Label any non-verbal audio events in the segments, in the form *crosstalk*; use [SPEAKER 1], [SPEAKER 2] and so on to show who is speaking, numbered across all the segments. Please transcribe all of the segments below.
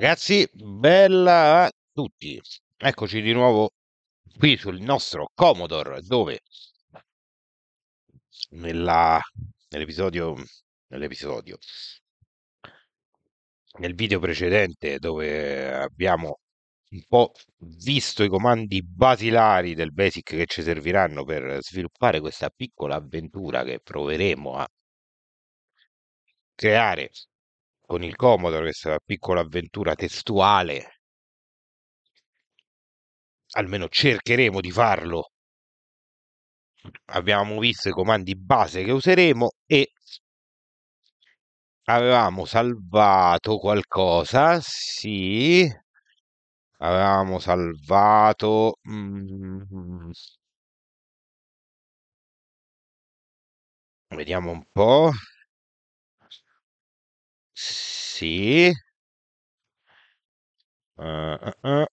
[SPEAKER 1] Ragazzi, bella a tutti. Eccoci di nuovo qui sul nostro Commodore, dove
[SPEAKER 2] nella, nell'episodio, nell'episodio, nel video precedente dove abbiamo un po' visto i comandi basilari del Basic che ci serviranno per sviluppare questa piccola avventura che proveremo a creare con il Commodore, questa piccola avventura testuale. Almeno cercheremo di farlo. Abbiamo visto i comandi base che useremo e avevamo salvato qualcosa, sì. Avevamo
[SPEAKER 1] salvato... Mm, vediamo un po'. Sì. Uhm, uh-uh.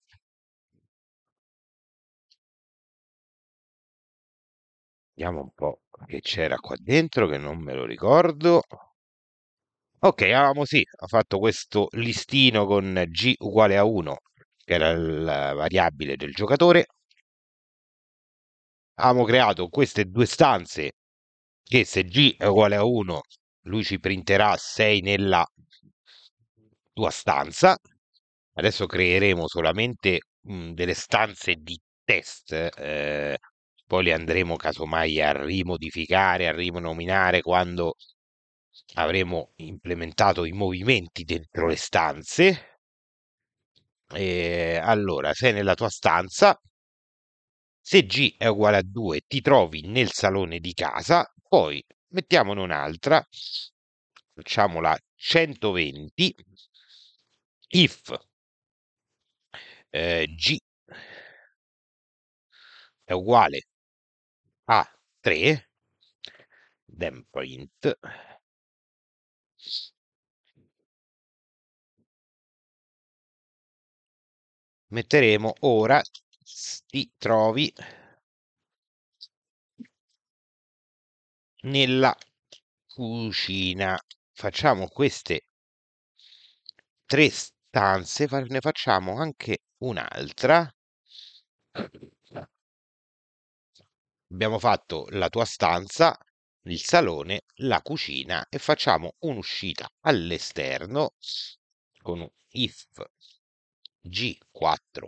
[SPEAKER 1] Vediamo un po' che c'era qua dentro che non me lo ricordo. Ok, avevamo
[SPEAKER 2] sì, ho fatto questo listino con G uguale a 1, che era la variabile del giocatore. Abbiamo creato queste due stanze che se G è uguale a 1 lui ci printerà 6 nella tua stanza. Adesso creeremo solamente mh, mhmm, delle stanze di test, eh, poi le andremo casomai a rimodificare, a rinominare quando avremo implementato i movimenti dentro le stanze. E allora, sei nella tua stanza, se G è uguale a 2 ti trovi nel salone di casa, poi mettiamone un'altra, facciamola 120, if eh, g
[SPEAKER 1] è uguale a 3, then print, metteremo ora ti trovi
[SPEAKER 2] Nella cucina facciamo queste tre stanze, ne facciamo anche un'altra. Abbiamo fatto la tua stanza, il salone, la cucina e facciamo un'uscita all'esterno con un if g4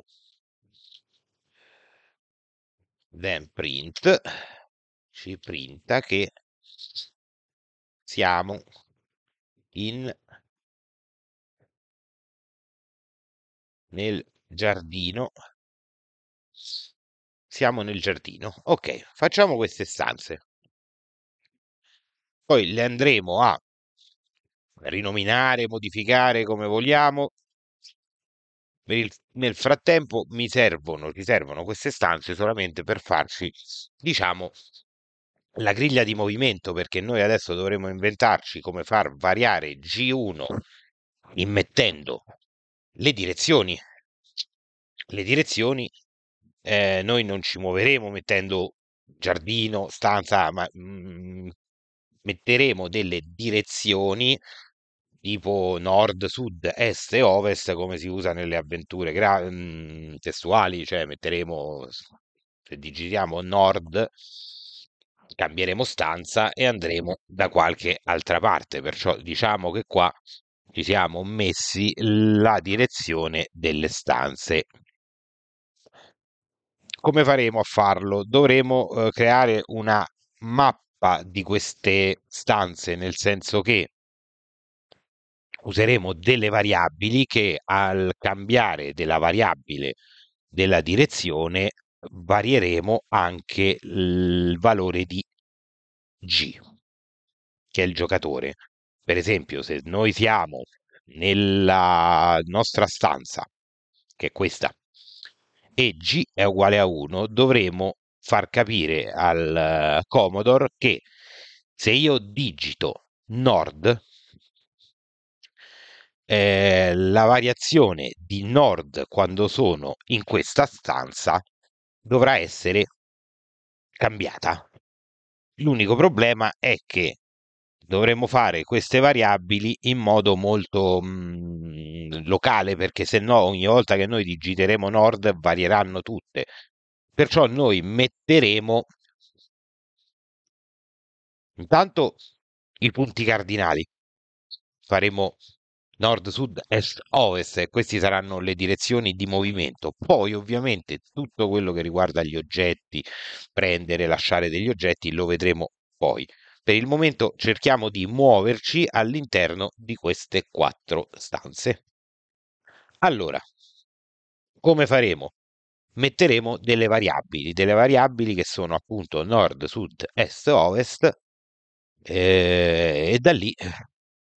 [SPEAKER 2] then print ci
[SPEAKER 1] printa che siamo in nel giardino. Siamo nel giardino. Ok, facciamo queste stanze.
[SPEAKER 2] Poi le andremo a rinominare, modificare come vogliamo. Nel frattempo mi servono, servono queste stanze solamente per farci, diciamo, la griglia di movimento, perché noi adesso dovremo inventarci come far variare G1 immettendo le direzioni. Le direzioni eh, noi non ci muoveremo mettendo giardino, stanza, ma mh, mm, metteremo delle direzioni tipo nord, sud, est e ovest, come si usa nelle avventure gra- mh, mm, testuali, cioè metteremo, se digitiamo nord, cambieremo stanza e andremo da qualche altra parte, perciò diciamo che qua ci siamo messi la direzione delle stanze. Come faremo a farlo? Dovremo eh, creare una mappa di queste stanze, nel senso che useremo delle variabili che al cambiare della variabile della direzione varieremo anche il valore di G, che è il giocatore. Per esempio, se noi siamo nella nostra stanza, che è questa, e G è uguale a 1, dovremo far capire al Commodore che se io digito nord, eh, la variazione di nord quando sono in questa stanza dovrà essere cambiata. L'unico problema è che dovremmo fare queste variabili in modo molto mh, mhmm, locale perché se no ogni volta che noi digiteremo nord varieranno tutte. Perciò noi metteremo intanto i punti cardinali. Faremo nord, sud, est, ovest, queste saranno le direzioni di movimento. Poi ovviamente tutto quello che riguarda gli oggetti, prendere, lasciare degli oggetti, lo vedremo poi. Per il momento cerchiamo di muoverci all'interno di queste quattro stanze. Allora, come faremo? Metteremo delle variabili, delle variabili che sono appunto nord, sud, est, ovest, eh, e da lì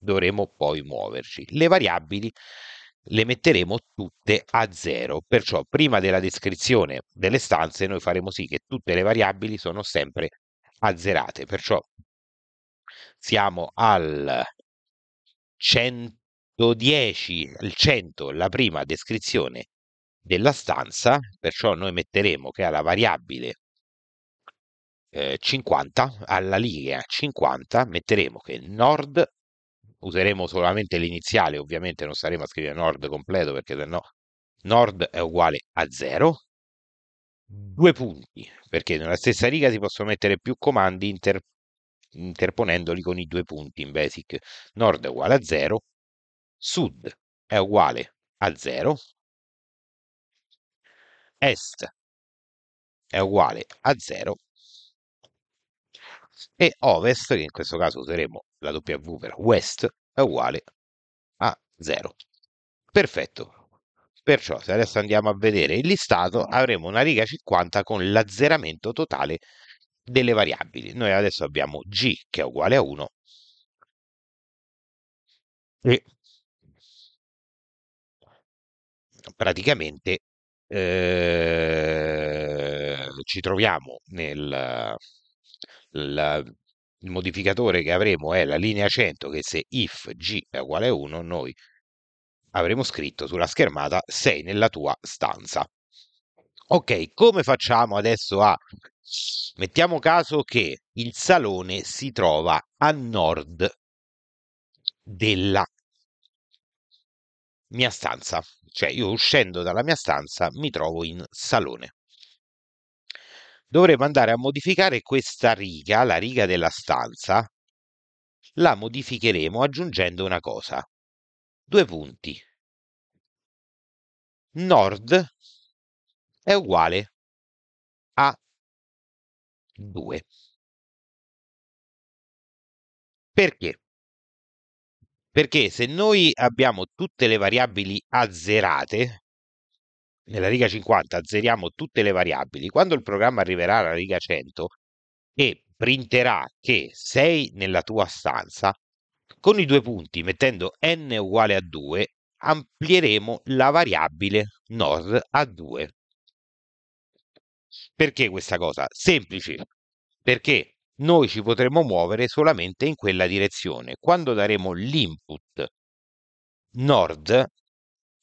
[SPEAKER 2] dovremo poi muoverci. Le variabili le metteremo tutte a zero, perciò prima della descrizione delle stanze noi faremo sì che tutte le variabili sono sempre azzerate, perciò siamo al 110, il 100, la prima descrizione della stanza, perciò noi metteremo che alla variabile eh, 50, alla linea 50 metteremo che nord useremo solamente l'iniziale, ovviamente non staremo a scrivere nord completo perché se no nord è uguale a 0. Due punti, perché nella stessa riga si possono mettere più comandi inter interponendoli con i due punti in basic. Nord è uguale a 0,
[SPEAKER 1] sud è uguale a 0, est è uguale a 0
[SPEAKER 2] e ovest, che in questo caso useremo la W per west, è uguale a 0. Perfetto. Perciò se adesso andiamo a vedere il listato avremo una riga 50 con l'azzeramento totale delle variabili. Noi
[SPEAKER 1] adesso abbiamo G che è uguale a 1 e praticamente
[SPEAKER 2] eh, ci troviamo nel, la, il modificatore che avremo è la linea 100 che se if g è uguale a 1 noi avremo scritto sulla schermata sei nella tua stanza. Ok, come facciamo adesso a... Mettiamo caso che il salone si trova a nord della mia stanza, cioè io uscendo dalla mia stanza mi trovo in salone dovremmo andare a modificare questa riga, la riga della stanza, la modificheremo aggiungendo una cosa.
[SPEAKER 1] Due punti. Nord è uguale a 2. Perché? Perché se noi abbiamo tutte le variabili azzerate, nella riga 50
[SPEAKER 2] azzeriamo tutte le variabili. Quando il programma arriverà alla riga 100 e printerà che sei nella tua stanza, con i due punti, mettendo n uguale a 2, amplieremo la variabile nord a 2. Perché questa cosa? Semplice, perché noi ci potremo muovere solamente in quella direzione. Quando daremo l'input nord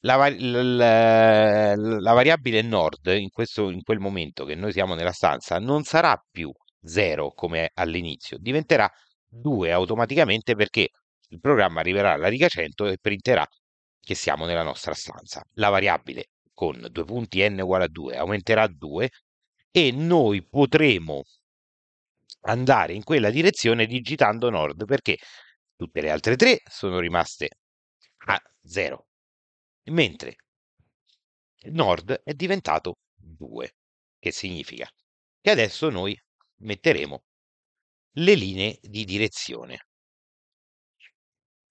[SPEAKER 2] la, vari- la, la variabile nord in, questo, in quel momento che noi siamo nella stanza non sarà più 0 come all'inizio, diventerà 2 automaticamente perché il programma arriverà alla riga 100 e printerà che siamo nella nostra stanza. La variabile con due punti n uguale a 2 aumenterà a 2 e noi potremo andare in quella direzione digitando nord perché tutte le altre tre sono rimaste a 0 mentre nord è diventato
[SPEAKER 1] 2, che significa che adesso noi metteremo le linee di direzione.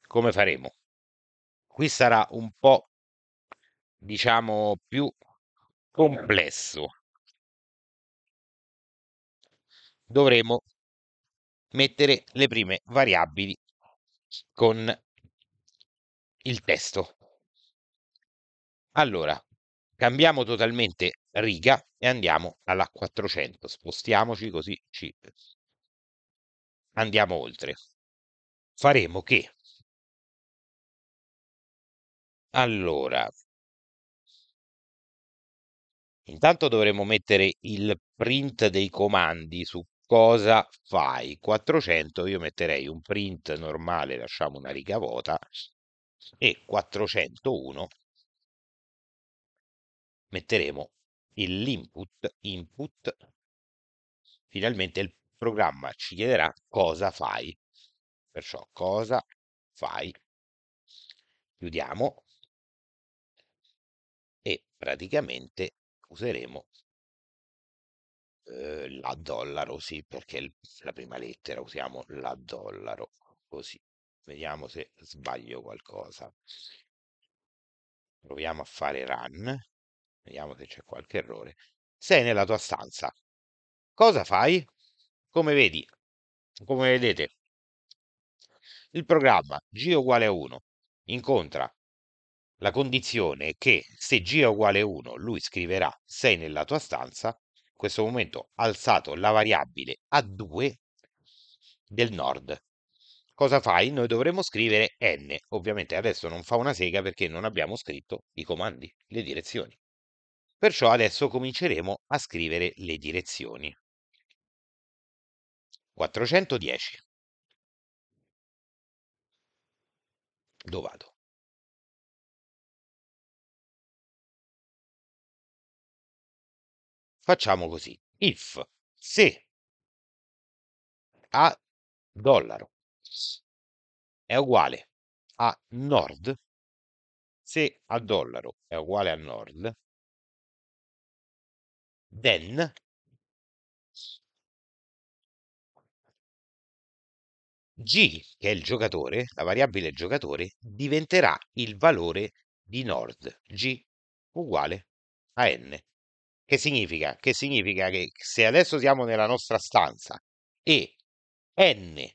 [SPEAKER 1] Come faremo? Qui sarà un po', diciamo, più complesso. Dovremo mettere le prime variabili con
[SPEAKER 2] il testo. Allora, cambiamo totalmente riga e andiamo alla 400. Spostiamoci così ci
[SPEAKER 1] andiamo oltre. Faremo che Allora, intanto dovremo mettere il print dei comandi su cosa
[SPEAKER 2] fai. 400 io metterei un print normale, lasciamo una riga vuota, e 401 metteremo l'input input. Finalmente il programma ci chiederà cosa fai. Perciò cosa fai.
[SPEAKER 1] Chiudiamo e praticamente useremo eh, la dollaro, sì, perché la
[SPEAKER 2] prima lettera usiamo la dollaro, così. Vediamo se sbaglio qualcosa. Proviamo a fare run Vediamo se c'è qualche errore. Sei nella tua stanza. Cosa fai? Come vedi, come vedete, il programma G uguale a 1 incontra la condizione che se G è uguale a 1 lui scriverà sei nella tua stanza, in questo momento ha alzato la variabile A2 del nord. Cosa fai? Noi dovremmo scrivere n, ovviamente adesso non fa una sega perché non abbiamo scritto i comandi, le direzioni. Perciò adesso
[SPEAKER 1] cominceremo a scrivere le direzioni. 410. Dove vado? Facciamo così. If, se a dollaro è uguale a nord, se a dollaro è uguale a nord, then G, che è il giocatore, la variabile giocatore, diventerà
[SPEAKER 2] il valore di Nord, G uguale a N. Che significa? Che significa che se adesso siamo nella nostra stanza e N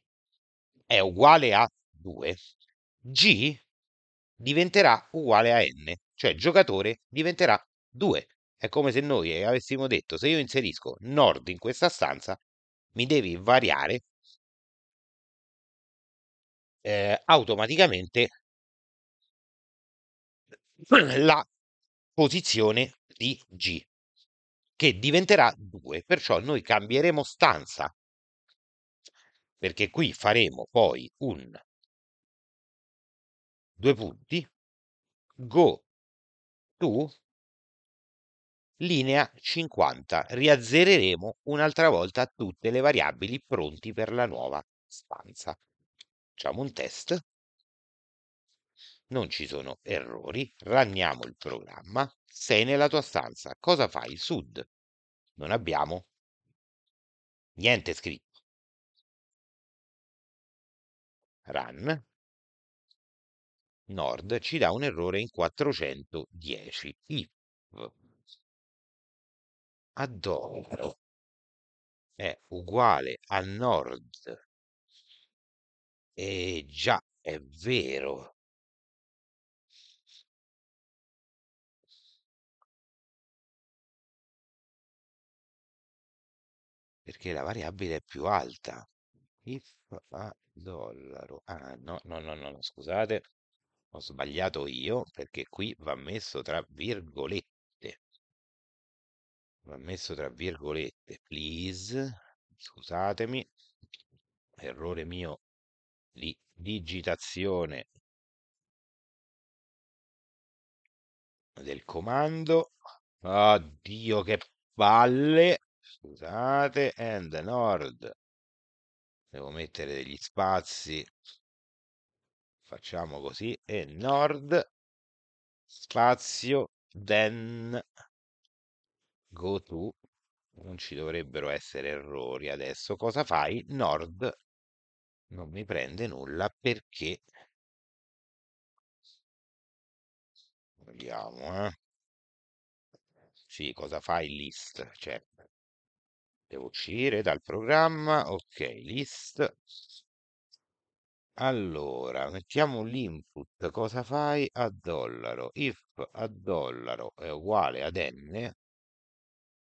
[SPEAKER 2] è uguale a 2, G diventerà uguale a N, cioè giocatore diventerà 2. È come se noi eh, avessimo detto, se io inserisco nord in questa stanza, mi devi variare
[SPEAKER 1] eh, automaticamente *clears throat* la posizione di G che diventerà 2 perciò noi cambieremo stanza perché qui faremo poi un due punti go to
[SPEAKER 2] Linea 50. Riazzereremo un'altra volta tutte le variabili pronti per la nuova stanza. Facciamo un test. Non ci sono errori. Ranniamo il programma. Sei nella tua stanza. Cosa
[SPEAKER 1] fai? Sud. Non abbiamo niente scritto. Run. Nord ci dà un errore in 410. If a dopo è uguale a nord. E già, è vero. Perché la variabile è più alta. If a dollaro. Ah, no, no, no, no, scusate.
[SPEAKER 2] Ho sbagliato io perché qui va messo tra virgolette. Va messo tra virgolette, please, scusatemi,
[SPEAKER 1] errore mio di digitazione del comando. Oddio, che palle! Scusate, and nord.
[SPEAKER 2] Devo mettere degli spazi. Facciamo così. E nord, spazio, then go to non ci dovrebbero essere errori adesso. Cosa fai?
[SPEAKER 1] Nord non mi prende nulla perché vediamo, eh. Sì, cosa
[SPEAKER 2] fai? List, cioè devo uscire dal programma. Ok, list. Allora, mettiamo l'input, cosa fai a dollaro? If a dollaro è uguale ad n,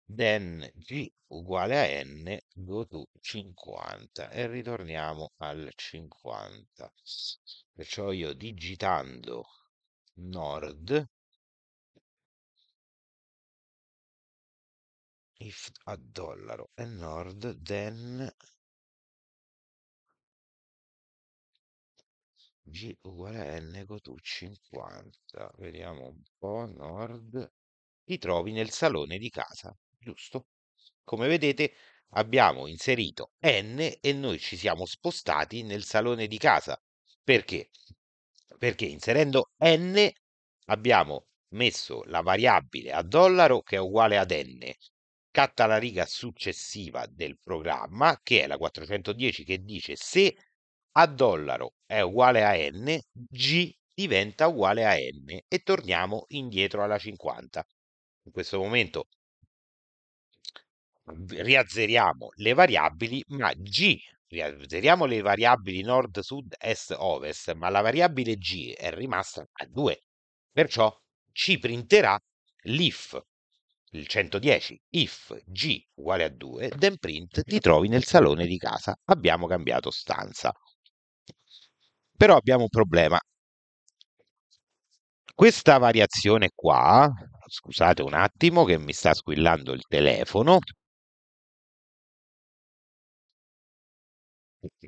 [SPEAKER 2] then G uguale a N, go to 50 e ritorniamo al 50. Perciò io digitando
[SPEAKER 1] nord, if a dollaro è nord, then G uguale a N, go to
[SPEAKER 2] 50. Vediamo un po', nord, ti trovi nel salone di casa giusto? Come vedete abbiamo inserito n e noi ci siamo spostati nel salone di casa. Perché? Perché inserendo n abbiamo messo la variabile a dollaro che è uguale ad n. Catta la riga successiva del programma che è la 410 che dice se a dollaro è uguale a n, g diventa uguale a n e torniamo indietro alla 50. In questo momento riazzeriamo le variabili, ma G, riazzeriamo le variabili nord, sud, est, ovest, ma la variabile G è rimasta a 2. Perciò ci printerà l'if, il 110, if G uguale a 2, then print ti trovi nel salone di casa. Abbiamo cambiato stanza. Però abbiamo un problema.
[SPEAKER 1] Questa variazione qua, scusate un attimo che mi sta squillando il telefono,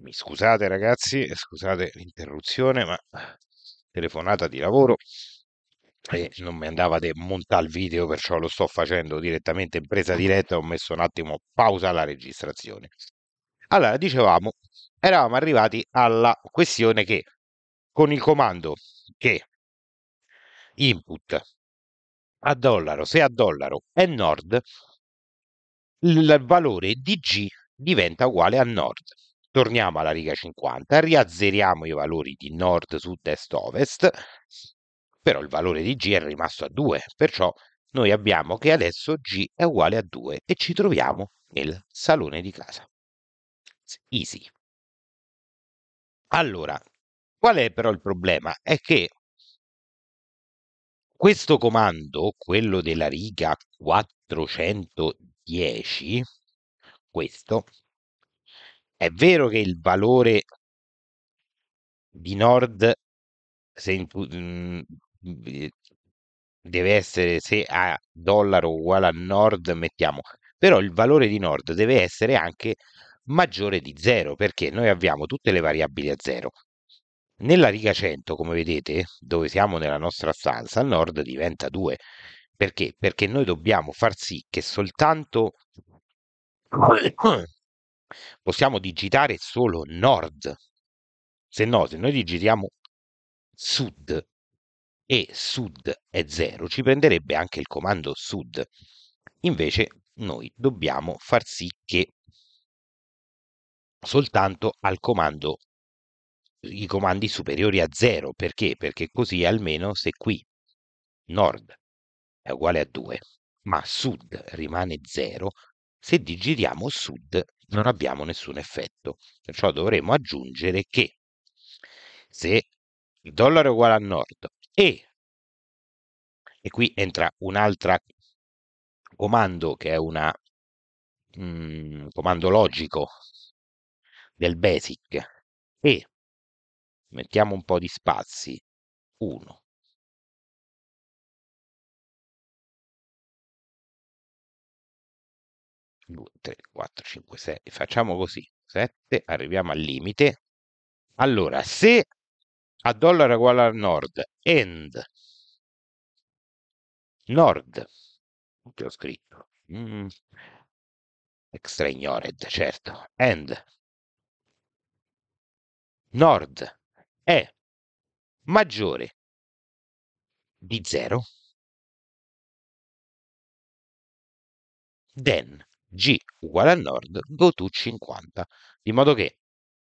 [SPEAKER 1] Mi scusate ragazzi, eh, scusate l'interruzione, ma ah, telefonata
[SPEAKER 2] di lavoro e non mi andava di montare il video, perciò lo sto facendo direttamente in presa ah. diretta, ho messo un attimo pausa alla registrazione. Allora, dicevamo, eravamo arrivati alla questione che con il comando che input a dollaro, se a dollaro è nord, il valore di G diventa uguale a nord torniamo alla riga 50, riazzeriamo i valori di nord, sud, est, ovest, però il valore di G è rimasto a 2, perciò noi abbiamo che adesso G è uguale a 2 e ci troviamo nel salone di casa. Easy.
[SPEAKER 1] Allora, qual è però il problema? È che questo comando, quello della riga
[SPEAKER 2] 410, questo, è vero che il valore di Nord se in tu mhmm, deve essere se a dollaro uguale a Nord mettiamo però il valore di Nord deve essere anche maggiore di 0, perché noi abbiamo tutte le variabili a 0. Nella riga 100, come vedete, dove siamo nella nostra stanza, Nord diventa 2. Perché? Perché noi dobbiamo far sì che soltanto possiamo digitare solo nord. Se no, se noi digitiamo sud e sud è 0, ci prenderebbe anche il comando sud. Invece noi dobbiamo far sì che soltanto al comando i comandi superiori a 0, perché? Perché così almeno se qui nord è uguale a 2, ma sud rimane 0, se digitiamo sud non abbiamo nessun effetto. Perciò dovremo aggiungere che se il dollaro è uguale a nord e, e qui entra un'altra comando che è un mm, comando logico
[SPEAKER 1] del basic e mettiamo un po' di spazi 1 2, 3, 4, 5, 6, facciamo così, 7,
[SPEAKER 2] arriviamo al limite. Allora, se a dollaro uguale al nord,
[SPEAKER 1] end, nord, che ho scritto, mm, extra ignored, certo, end, nord è maggiore di 0, then G uguale a nord, go to 50, di modo che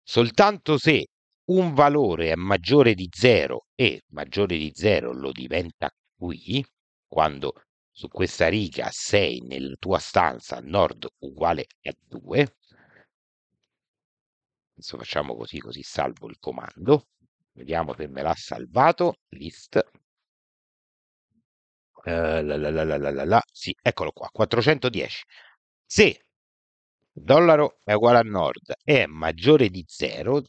[SPEAKER 2] soltanto se un valore è maggiore di 0 e maggiore di 0 lo diventa qui, quando su questa riga sei nella tua stanza nord uguale a 2, adesso facciamo così, così salvo il comando, vediamo se me l'ha salvato, list, eh, la, la, la, sì, eccolo qua, 410. Se il dollaro è uguale a nord e è maggiore di 0,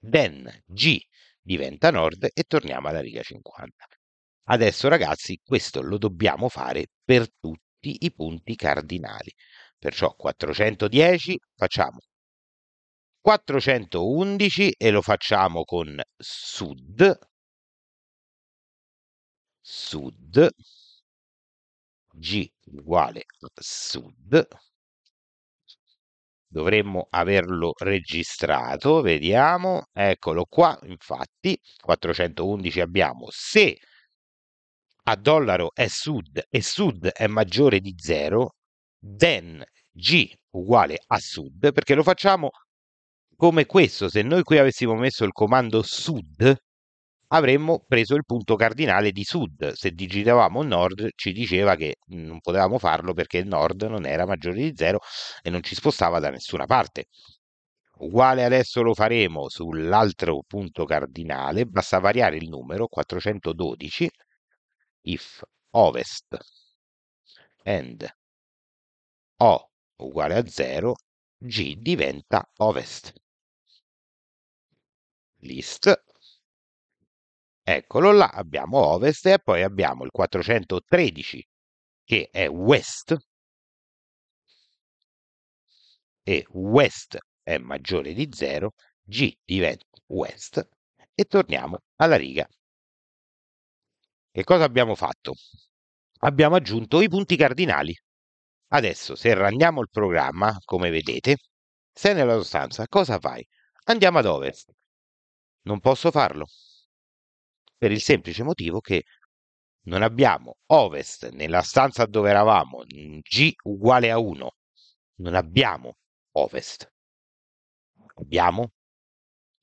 [SPEAKER 2] then G diventa nord e torniamo alla riga 50. Adesso ragazzi questo lo dobbiamo fare per tutti i punti cardinali. Perciò 410 facciamo 411 e lo facciamo con sud,
[SPEAKER 1] sud, G uguale a sud, dovremmo averlo
[SPEAKER 2] registrato, vediamo, eccolo qua, infatti 411 abbiamo, se a dollaro è sud e sud è maggiore di 0, then G uguale a sud, perché lo facciamo come questo, se noi qui avessimo messo il comando sud, avremmo preso il punto cardinale di sud. Se digitavamo nord ci diceva che mhmm, non potevamo farlo perché il nord non era maggiore di zero e non ci spostava da nessuna parte. Uguale adesso lo faremo sull'altro punto cardinale, basta variare il numero 412 if ovest and
[SPEAKER 1] O uguale a 0, G diventa ovest. List Eccolo
[SPEAKER 2] là, abbiamo ovest e poi abbiamo il 413 che è west e west è maggiore di 0, g diventa west e torniamo alla riga. Che cosa abbiamo fatto? Abbiamo aggiunto i punti cardinali. Adesso se randiamo il programma, come vedete, se nella sostanza cosa fai? Andiamo ad ovest. Non posso farlo per il semplice motivo che non abbiamo ovest nella stanza dove eravamo mm, G uguale a 1, non abbiamo ovest, abbiamo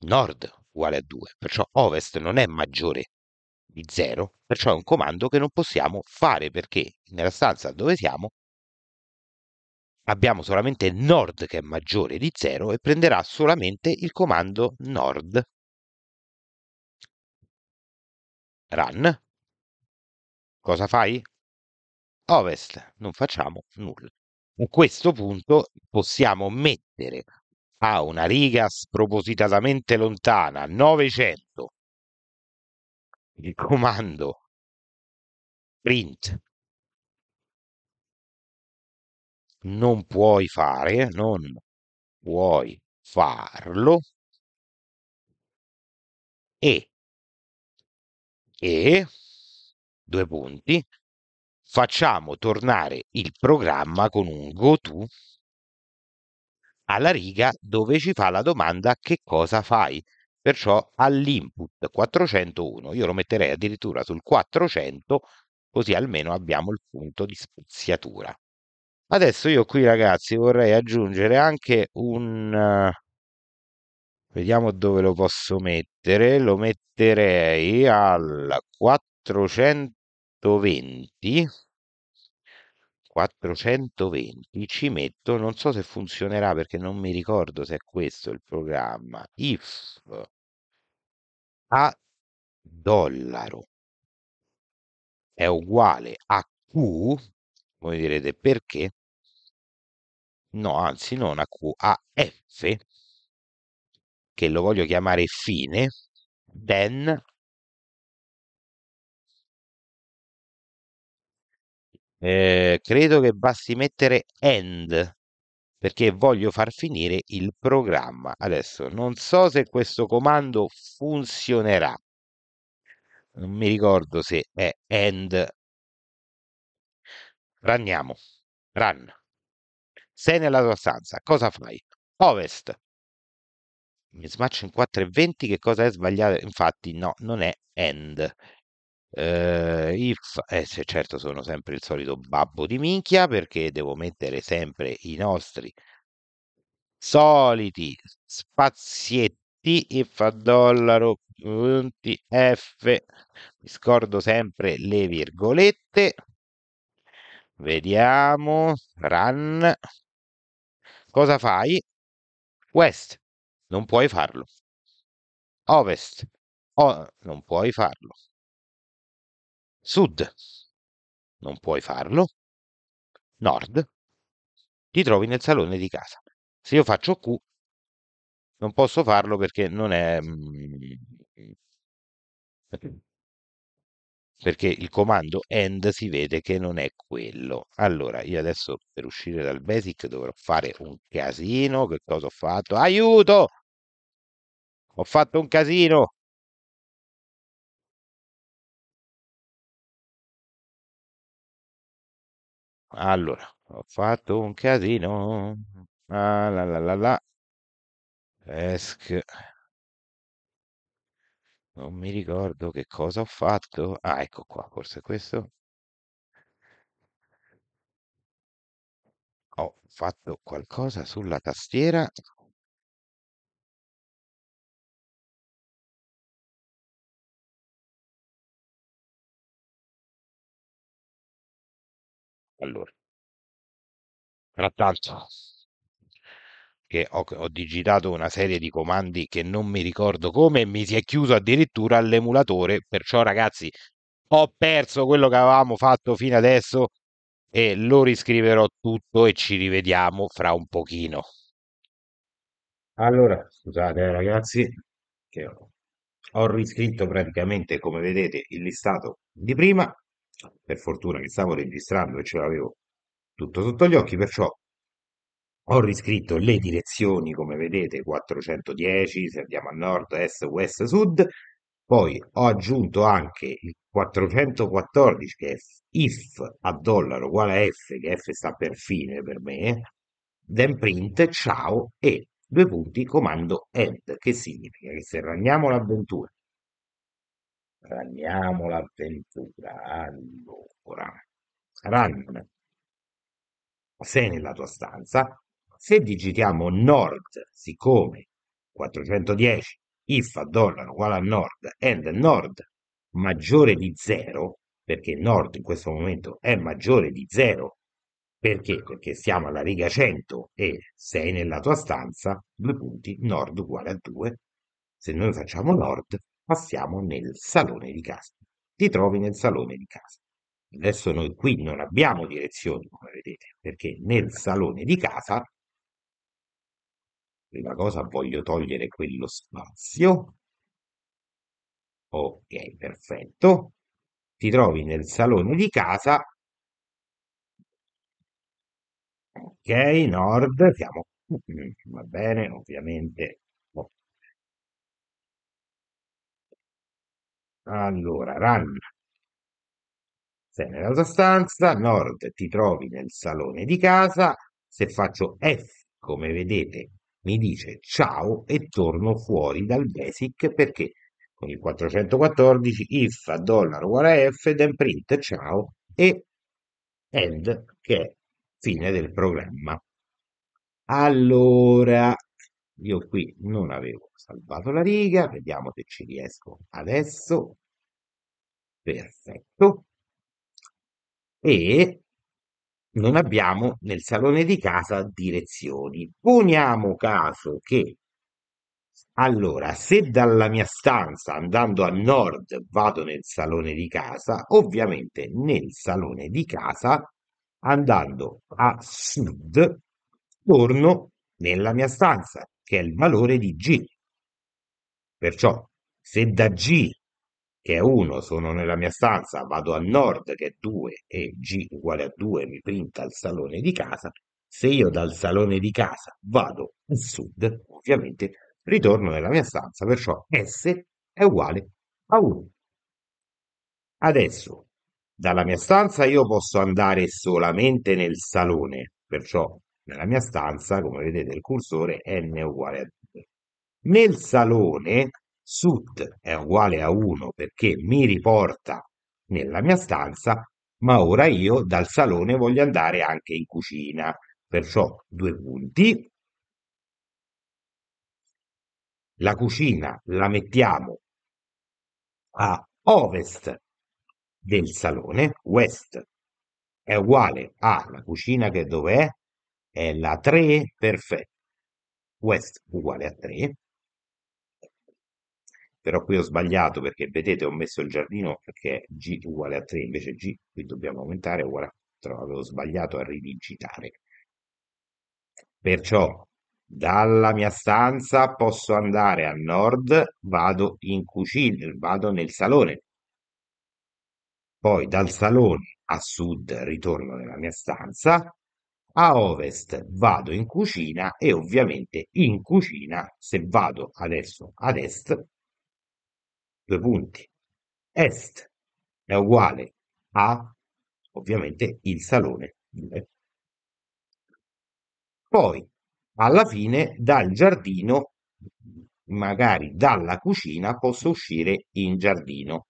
[SPEAKER 2] nord uguale a 2, perciò ovest non è maggiore di 0, perciò è un comando che non possiamo fare perché nella stanza dove siamo
[SPEAKER 1] abbiamo solamente nord che è maggiore di 0 e prenderà solamente il comando nord Run. Cosa fai? Ovest, non facciamo
[SPEAKER 2] nulla. A questo punto possiamo mettere a una riga
[SPEAKER 1] spropositatamente lontana, 900, il comando print non puoi fare, non puoi farlo e e due punti facciamo tornare il
[SPEAKER 2] programma con un goto alla riga dove ci fa la domanda che cosa fai perciò all'input 401 io lo metterei addirittura sul 400 così almeno abbiamo il punto di spaziatura adesso io qui ragazzi vorrei aggiungere anche un Vediamo dove lo posso mettere. Lo metterei al 420. 420 ci metto, non so se funzionerà perché non mi ricordo se è questo il programma. If a dollaro è uguale a Q, voi direte
[SPEAKER 1] perché? No, anzi non a Q, a F che lo voglio chiamare fine, then eh, credo che
[SPEAKER 2] basti mettere end perché voglio far finire il programma. Adesso non so se questo comando funzionerà. Non mi ricordo se è end. Ranniamo. Run. Sei nella tua stanza. Cosa fai? Ovest mismatch in 4 e 20 che cosa è sbagliato? Infatti no, non è end. Uh, if, eh, certo sono sempre il solito babbo di minchia perché devo mettere sempre i nostri soliti spazietti if a dollaro punti f mi scordo sempre le virgolette vediamo run cosa fai west
[SPEAKER 1] non puoi farlo. Ovest. O- non puoi farlo. Sud. Non puoi farlo. Nord. Ti trovi nel salone di casa. Se io faccio Q,
[SPEAKER 2] non posso farlo perché non è... Mm, perché il comando end si vede che non è quello. Allora, io adesso per uscire dal basic dovrò fare un casino. Che cosa ho fatto? Aiuto!
[SPEAKER 1] Ho fatto un casino! Allora, ho fatto un casino. Ah, la la la la.
[SPEAKER 2] Esc. Non mi ricordo che cosa ho
[SPEAKER 1] fatto. Ah, ecco qua, forse questo. Ho fatto qualcosa sulla tastiera. Allora, frattanto che ho, ho, digitato una
[SPEAKER 2] serie di comandi che non mi ricordo come mi si è chiuso addirittura l'emulatore, perciò ragazzi ho perso quello che avevamo fatto fino adesso e lo riscriverò tutto e ci rivediamo fra un pochino. Allora, scusate eh, ragazzi, che ho, ho riscritto praticamente, come vedete, il listato di prima, per fortuna che stavo registrando e ce l'avevo tutto sotto gli occhi, perciò ho riscritto le direzioni, come vedete, 410, se andiamo a nord, est, west, sud. Poi ho aggiunto anche il 414, che è if a dollaro uguale a f, che f sta per fine per me, then print, ciao, e due punti, comando end, che significa che se ranniamo l'avventura, ranniamo l'avventura, allora, run, sei nella tua stanza, se digitiamo nord, siccome 410 if a dollaro uguale a nord and nord maggiore di 0, perché nord in questo momento è maggiore di 0, perché? Perché siamo alla riga 100 e sei nella tua stanza, due punti, nord uguale a 2. Se noi facciamo nord, passiamo nel salone di casa. Ti trovi nel salone di casa. Adesso noi qui non abbiamo direzioni, come vedete, perché nel salone di casa prima cosa voglio togliere quello spazio ok perfetto ti trovi nel salone di casa ok nord siamo mm, va bene ovviamente oh. allora run sei nella tua stanza nord ti trovi nel salone di casa se faccio F come vedete mi dice ciao e torno fuori dal basic perché con il 414 if a dollaro uguale a f then print ciao e end che è fine del programma. Allora, io qui non avevo salvato la riga, vediamo se ci riesco adesso. Perfetto. E non abbiamo nel salone di casa direzioni. Poniamo caso che allora, se dalla mia stanza andando a nord vado nel salone di casa, ovviamente nel salone di casa andando a sud torno nella mia stanza, che è il valore di G. Perciò, se da G che è 1, sono nella mia stanza, vado a nord che è 2 e G uguale a 2 mi printa il salone di casa, se io dal salone di casa vado a sud, ovviamente ritorno nella mia stanza, perciò S è uguale a 1. Adesso, dalla mia stanza io posso andare solamente nel salone, perciò nella mia stanza, come vedete il cursore, n è uguale a 2. Nel salone sut è uguale a 1 perché mi riporta nella mia stanza, ma ora io dal salone voglio andare anche in cucina, perciò due punti. La cucina la mettiamo a ovest del salone, west è uguale a la cucina che dov'è? È la 3, perfetto. West uguale a 3 però qui ho sbagliato perché vedete ho messo il giardino perché è G uguale a 3 invece G, qui dobbiamo aumentare uguale a 4, avevo sbagliato a ridigitare. Perciò dalla mia stanza posso andare a nord, vado in cucina, vado nel salone. Poi dal salone a sud ritorno nella mia stanza, a ovest vado in cucina e ovviamente in cucina, se vado adesso ad est, due punti. Est è uguale a, ovviamente, il salone Poi, alla fine, dal giardino, magari dalla cucina, posso uscire in giardino.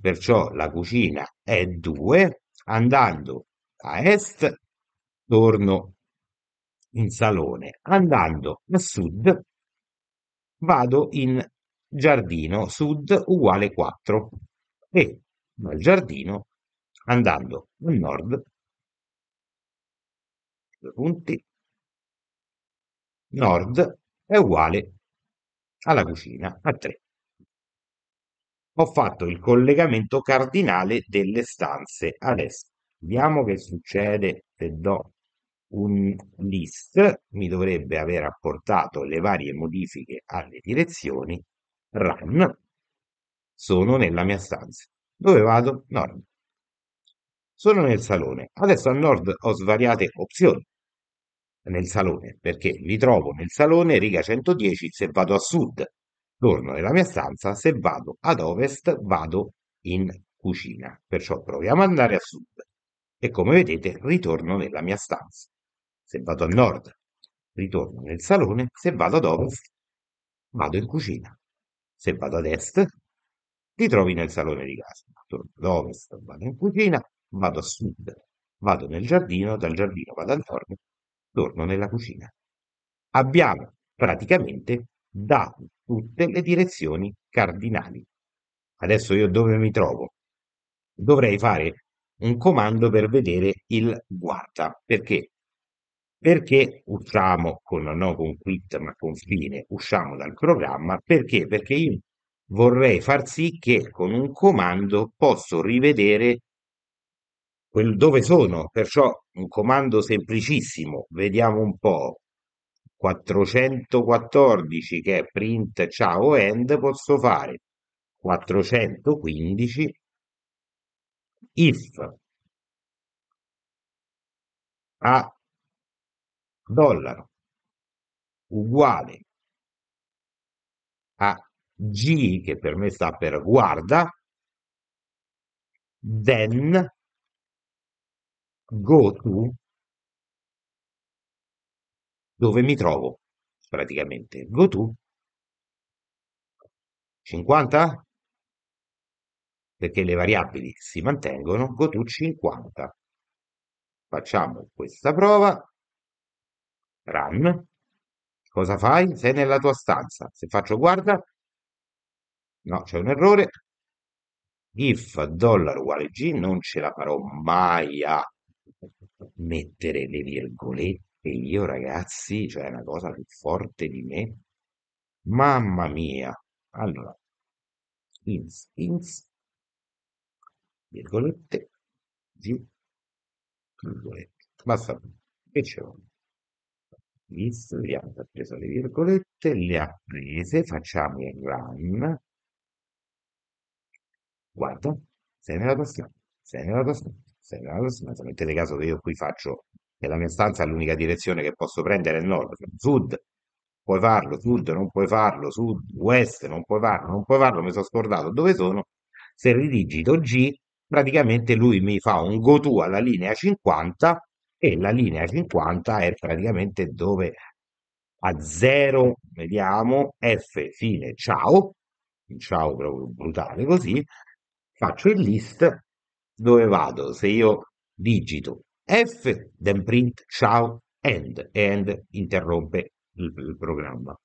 [SPEAKER 2] Perciò la cucina è 2, andando a est, torno in salone, andando a sud, vado in giardino sud uguale 4 e nel giardino andando a nord due punti nord è uguale alla cucina a 3 ho fatto il collegamento cardinale delle stanze ad est vediamo che succede se do un list mi dovrebbe aver apportato le varie modifiche alle direzioni run. Sono nella mia stanza. Dove vado? Nord. Sono nel salone. Adesso a nord ho svariate opzioni. Nel salone, perché li trovo nel salone, riga 110, se vado a sud. Torno nella mia stanza, se vado ad ovest, vado in cucina. Perciò proviamo ad andare a sud. E come vedete, ritorno nella mia stanza. Se vado a nord, ritorno nel salone, se vado ad ovest, vado in cucina. Se vado ad est, ti trovi nel salone di casa. Torno ad ovest, vado in cucina, vado a sud, vado nel giardino, dal giardino vado al nord, torno nella cucina. Abbiamo praticamente dato tutte le direzioni cardinali. Adesso io dove mi trovo? Dovrei fare un comando per vedere il guarda, perché perché usciamo con la no con quit ma con fine, usciamo dal programma? Perché? Perché io vorrei far sì che con un comando posso rivedere dove sono, perciò un comando semplicissimo, vediamo un po'. 414 che è print ciao end posso fare 415
[SPEAKER 1] if a dollaro uguale
[SPEAKER 2] a G, che per me sta per guarda, then go to dove mi trovo praticamente. Go to 50 perché le variabili si mantengono, go to 50. Facciamo questa prova run. Cosa fai? Sei nella tua stanza. Se faccio guarda, no, c'è un errore. If dollaro uguale G non ce la farò mai a mettere le virgolette. Io, ragazzi, cioè è una cosa più forte di me. Mamma mia. Allora, ins, ins, virgolette, G, virgolette. Basta. E c'è l'ho list, vediamo se ha preso le virgolette, le ha prese, facciamo il run. Guarda, sei nella tua stanza, sei nella tua stanza, sei nella tua stanza. Mettete caso che io qui faccio, nella mia stanza è l'unica direzione che posso prendere il nord, sud, puoi farlo, sud non puoi farlo, sud, west non puoi farlo, non puoi farlo, mi sono scordato dove sono. Se ridigito G, praticamente lui mi fa un go to alla linea 50 e la linea 50 è praticamente dove a 0, vediamo, F fine ciao, ciao proprio brutale così, faccio il list dove vado, se io digito F, then print ciao, end, end interrompe il, il programma.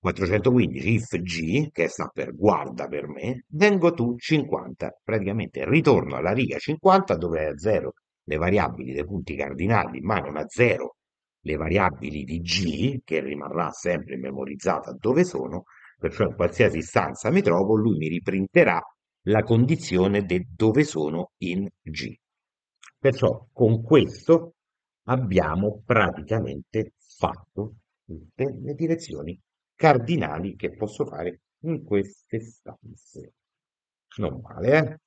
[SPEAKER 2] 415 if g, che sta per guarda per me, vengo tu 50, praticamente ritorno alla riga 50 dove è a 0 le variabili dei punti cardinali rimangono a zero, le variabili di G, che rimarrà sempre memorizzata dove sono, perciò in qualsiasi istanza mi trovo, lui mi riprinterà la condizione del dove sono in G. Perciò con questo abbiamo praticamente fatto tutte le direzioni cardinali che posso fare in queste stanze. Non male, eh?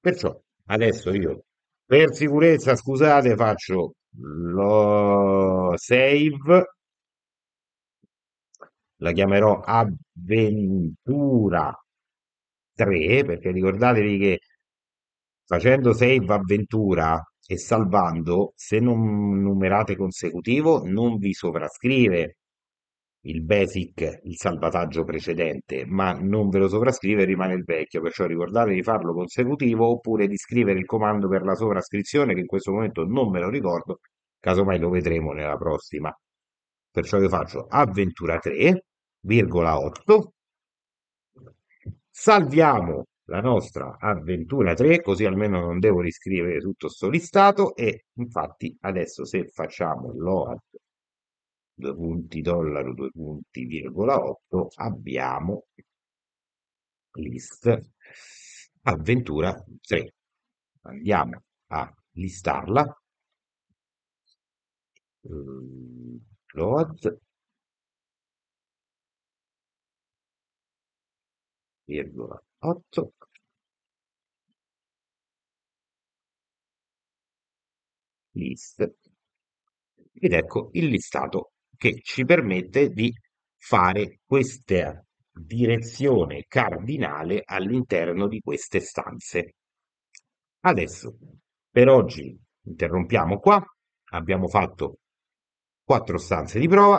[SPEAKER 2] Perciò adesso io per sicurezza, scusate, faccio lo save. La chiamerò avventura 3, perché ricordatevi che facendo save avventura e salvando, se non numerate consecutivo, non vi sovrascrive il basic, il salvataggio precedente, ma non ve lo sovrascrive rimane il vecchio, perciò ricordate di farlo consecutivo oppure di scrivere il comando per la sovrascrizione che in questo momento non me lo ricordo, casomai lo vedremo nella prossima. Perciò io faccio avventura 3, virgola 8, salviamo la nostra avventura 3, così almeno non devo riscrivere tutto sto listato e infatti adesso se facciamo load 2 punti dollaro 2 punti virgola 8 abbiamo list avventura 3 andiamo a listarla
[SPEAKER 1] load virgola 8 list
[SPEAKER 2] ed ecco il listato che ci permette di fare questa direzione cardinale all'interno di queste stanze. Adesso, per oggi, interrompiamo qua. Abbiamo fatto quattro stanze di prova.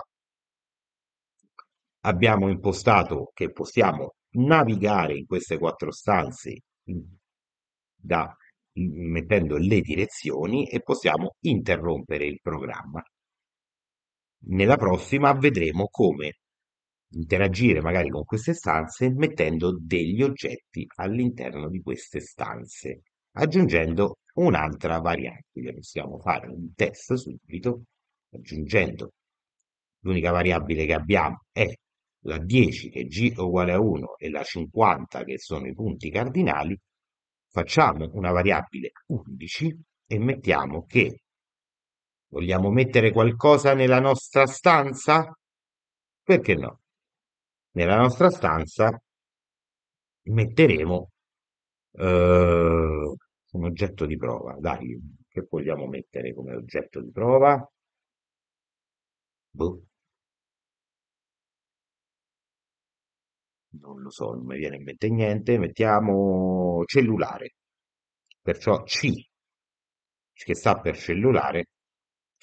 [SPEAKER 2] Abbiamo impostato che possiamo navigare in queste quattro stanze da, mettendo le direzioni e possiamo interrompere il programma. Nella prossima vedremo come interagire magari con queste stanze mettendo degli oggetti all'interno di queste stanze, aggiungendo un'altra variabile. Possiamo fare un test subito aggiungendo l'unica variabile che abbiamo è la 10 che è g è uguale a 1 e la 50 che sono i punti cardinali, facciamo una variabile 11 e mettiamo che Vogliamo mettere qualcosa nella nostra stanza? Perché no? Nella nostra stanza metteremo eh, un oggetto di prova. Dai, che vogliamo mettere come oggetto di prova? Boh. non lo so, non mi viene in mente niente, mettiamo cellulare. Perciò C, che sta per cellulare,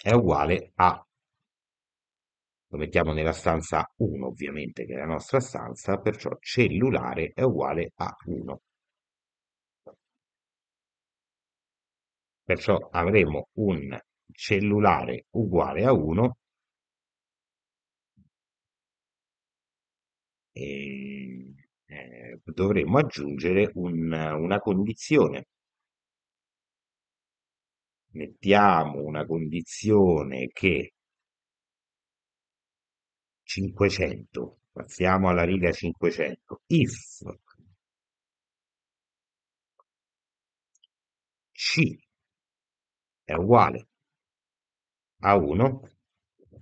[SPEAKER 2] è uguale a, lo mettiamo nella stanza 1 ovviamente, che è la nostra stanza, perciò cellulare è uguale a 1. Perciò avremo un cellulare uguale a 1 e eh, dovremo aggiungere un, una condizione mettiamo una condizione che 500, passiamo alla riga 500, if
[SPEAKER 1] c è uguale a 1,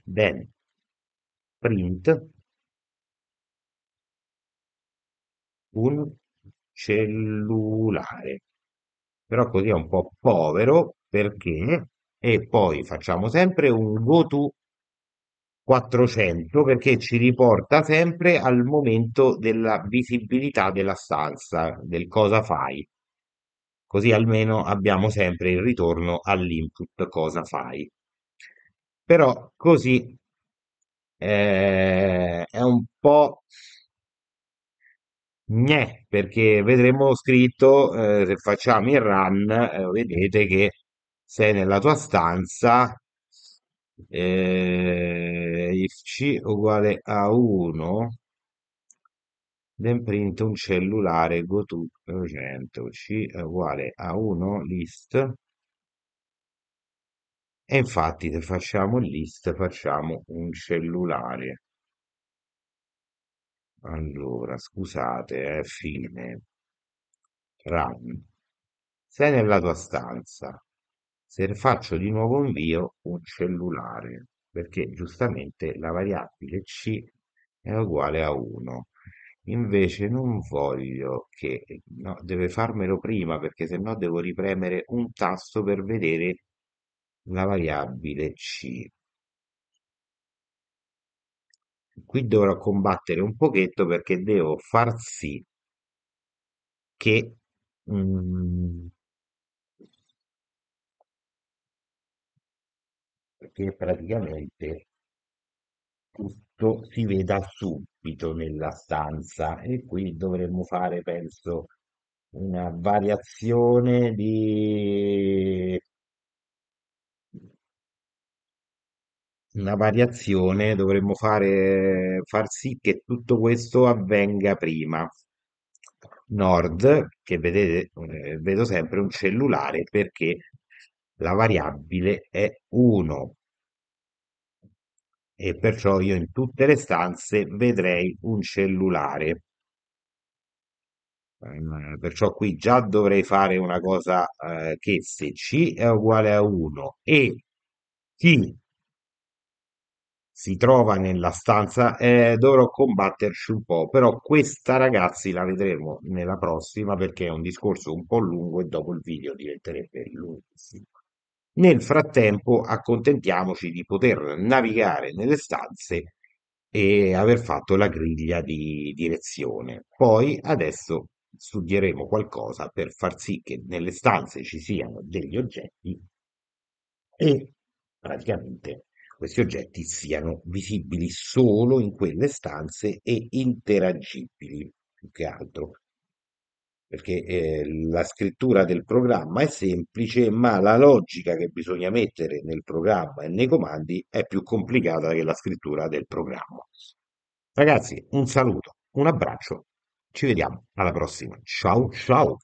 [SPEAKER 1] then print un cellulare.
[SPEAKER 2] Però così è un po' povero perché e poi facciamo sempre un go to 400 perché ci riporta sempre al momento della visibilità della stanza, del cosa fai. Così almeno abbiamo sempre il ritorno all'input cosa fai. Però così eh, è un po' gnè perché vedremo scritto eh, se facciamo il run eh, vedete che sei nella tua stanza, eh, C uguale a 1, then print un cellulare go to 100, C uguale a 1 list, e infatti se facciamo list facciamo un cellulare. Allora, scusate, eh, fine. Run. Sei nella tua stanza se faccio di nuovo invio un cellulare, perché giustamente la variabile C è uguale a 1. Invece non voglio che, no, deve farmelo prima perché se no devo ripremere un tasto per vedere la variabile C. Qui dovrò combattere un pochetto perché devo far sì che mm, che praticamente tutto si veda subito nella stanza e qui dovremmo fare, penso, una variazione di una variazione dovremmo fare far sì che tutto questo avvenga prima nord che vedete eh, vedo sempre un cellulare perché la variabile è 1 e perciò io in tutte le stanze vedrei un cellulare. Ehm, perciò qui già dovrei fare una cosa eh, che se C è uguale a 1 e T si trova nella stanza eh, dovrò combatterci un po', però questa ragazzi la vedremo nella prossima perché è un discorso un po' lungo e dopo il video diventerebbe lunghissimo. Nel frattempo accontentiamoci di poter navigare nelle stanze e aver fatto la griglia di direzione. Poi adesso studieremo qualcosa per far sì che nelle stanze ci siano degli oggetti e praticamente questi oggetti siano visibili solo in quelle stanze e interagibili più che altro perché eh, la scrittura del programma è semplice, ma la logica che bisogna mettere nel programma e nei comandi è più complicata che la scrittura del programma. Ragazzi, un
[SPEAKER 1] saluto, un abbraccio, ci vediamo alla prossima. Ciao ciao!